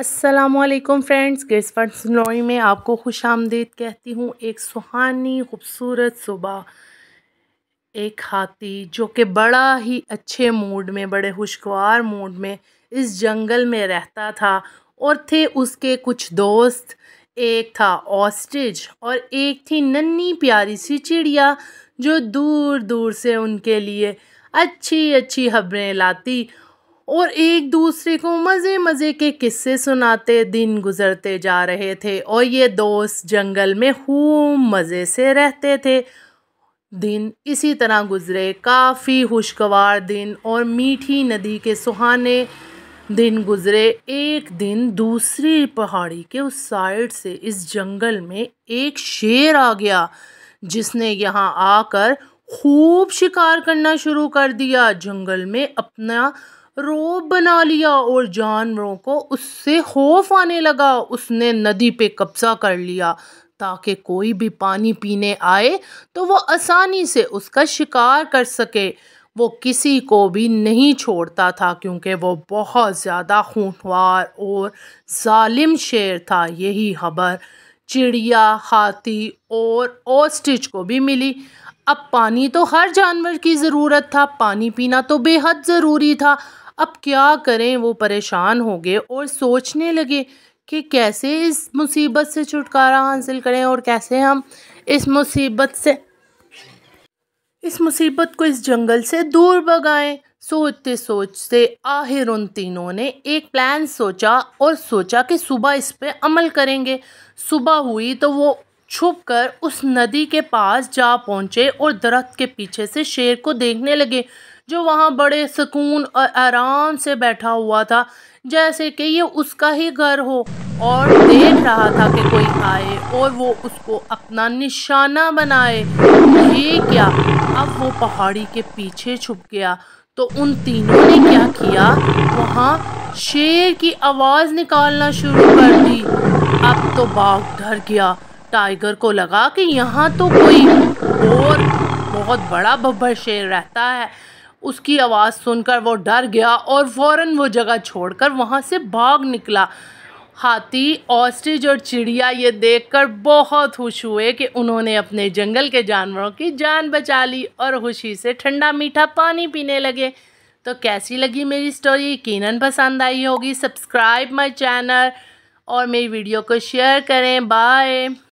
असलकम friends grace funds नोई में आपको खुश आमदीद कहती हूँ एक सुहानी खूबसूरत सुबह एक हाथी जो कि बड़ा ही अच्छे मूड में बड़े खुशगवार मूड में इस जंगल में रहता था और थे उसके कुछ दोस्त एक था ऑस्टिज और एक थी नन्ही प्यारी सी चिड़िया जो दूर दूर से उनके लिए अच्छी अच्छी खबरें लाती और एक दूसरे को मज़े मज़े के किस्से सुनाते दिन गुजरते जा रहे थे और ये दोस्त जंगल में खूब मज़े से रहते थे दिन इसी तरह गुजरे काफ़ी खुशगवार दिन और मीठी नदी के सुहाने दिन गुजरे एक दिन दूसरी पहाड़ी के उस साइड से इस जंगल में एक शेर आ गया जिसने यहाँ आकर खूब शिकार करना शुरू कर दिया जंगल में अपना रोब बना लिया और जानवरों को उससे खौफ आने लगा उसने नदी पे कब्ज़ा कर लिया ताकि कोई भी पानी पीने आए तो वो आसानी से उसका शिकार कर सके वो किसी को भी नहीं छोड़ता था क्योंकि वो बहुत ज़्यादा खूनवार और जालिम शेर था यही खबर चिड़िया हाथी और ओस्टिच को भी मिली अब पानी तो हर जानवर की ज़रूरत था पानी पीना तो बेहद ज़रूरी था अब क्या करें वो परेशान हो गए और सोचने लगे कि कैसे इस मुसीबत से छुटकारा हासिल करें और कैसे हम इस मुसीबत से इस मुसीबत को इस जंगल से दूर भगाएं सोचते सोचते आखिर उन तीनों ने एक प्लान सोचा और सोचा कि सुबह इस पर अमल करेंगे सुबह हुई तो वो छुप कर उस नदी के पास जा पहुँचे और दरख्त के पीछे से शेर को देखने लगे जो वहाँ बड़े सुकून और आराम से बैठा हुआ था जैसे कि ये उसका ही घर हो और देख रहा था कि कोई आए और वो उसको अपना निशाना बनाए ये क्या अब वो पहाड़ी के पीछे छुप गया तो उन तीनों ने क्या किया वहाँ शेर की आवाज़ निकालना शुरू कर दी अब तो बाघ डर गया टाइगर को लगा कि यहाँ तो कोई और बहुत बड़ा बब्बर शेर रहता है उसकी आवाज़ सुनकर वो डर गया और फौरन वो जगह छोड़कर वहाँ से भाग निकला हाथी ऑस्ट्रिच और चिड़िया ये देखकर बहुत खुश हुए कि उन्होंने अपने जंगल के जानवरों की जान बचा ली और खुशी से ठंडा मीठा पानी पीने लगे तो कैसी लगी मेरी स्टोरी यकीन पसंद आई होगी सब्सक्राइब माई चैनल और मेरी वीडियो को शेयर करें बाय